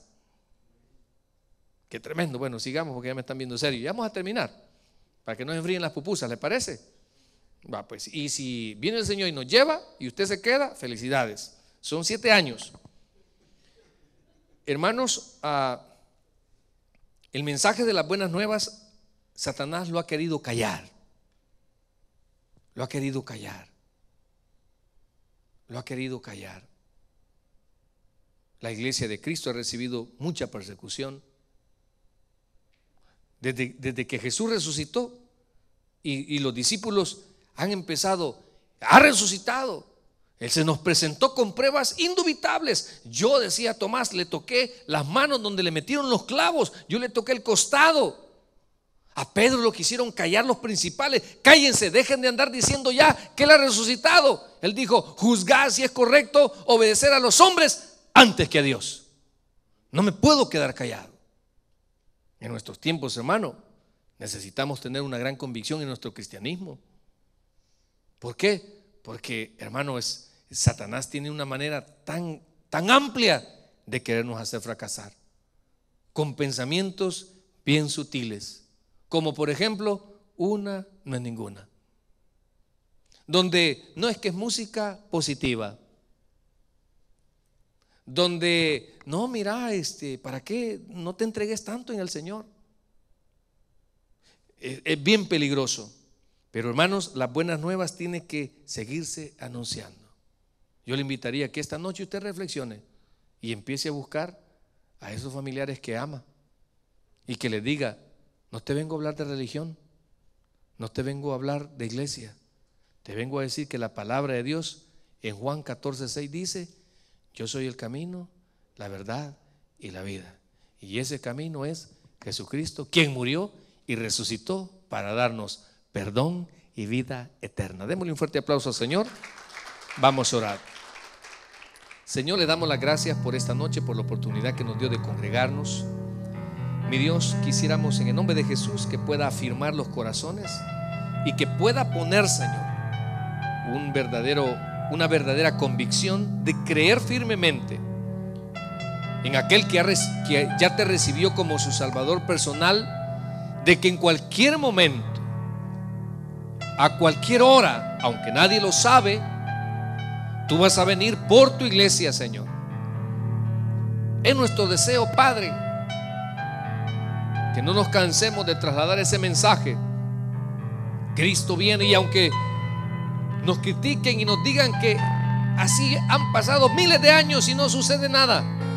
Qué tremendo. Bueno, sigamos porque ya me están viendo serio. Ya vamos a terminar. Para que no se enfríen las pupusas, ¿le parece? Va, pues. Y si viene el Señor y nos lleva y usted se queda, felicidades. Son siete años. Hermanos, ah, el mensaje de las buenas nuevas, Satanás lo ha querido callar. Lo ha querido callar. Lo ha querido callar. La iglesia de Cristo ha recibido mucha persecución. Desde, que Jesús resucitó y, y los discípulos han empezado, ha resucitado, él se nos presentó con pruebas indubitables. Yo decía a Tomás, le toqué las manos donde le metieron los clavos, yo le toqué el costado. A Pedro lo quisieron callar los principales. Cállense, dejen de andar diciendo ya que él ha resucitado. Él dijo, juzgar si es correcto obedecer a los hombres antes que a Dios. No me puedo quedar callado. En nuestros tiempos, hermano, necesitamos tener una gran convicción en nuestro cristianismo. ¿Por qué? Porque, hermano, es, Satanás tiene una manera tan, tan amplia de querernos hacer fracasar, con pensamientos bien sutiles, como por ejemplo, una no es ninguna, donde no es que es música positiva, donde, no, mira, este, ¿para qué no te entregues tanto en el Señor? Es, bien peligroso. Pero hermanos, las buenas nuevas tienen que seguirse anunciando. Yo le invitaría que esta noche usted reflexione y empiece a buscar a esos familiares que ama y que le diga, no te vengo a hablar de religión, no te vengo a hablar de iglesia, te vengo a decir que la palabra de Dios en Juan 14, 6 dice, yo soy el camino, la verdad y la vida. Y ese camino es Jesucristo, quien murió y resucitó para darnos perdón y vida eterna. Démosle un fuerte aplauso al Señor. Vamos a orar. Señor, le damos las gracias por esta noche, por la oportunidad que nos dio de congregarnos. Mi Dios, quisiéramos en el nombre de Jesús que pueda afirmar los corazones y que pueda poner, Señor, un verdadero una verdadera convicción de creer firmemente en aquel que, ya te recibió como su Salvador personal, de que en cualquier momento, a cualquier hora, aunque nadie lo sabe, tú vas a venir por tu iglesia, Señor. Es nuestro deseo, Padre, que no nos cansemos de trasladar ese mensaje. Cristo viene y aunque nos critiquen y nos digan que así han pasado miles de años y no sucede nada.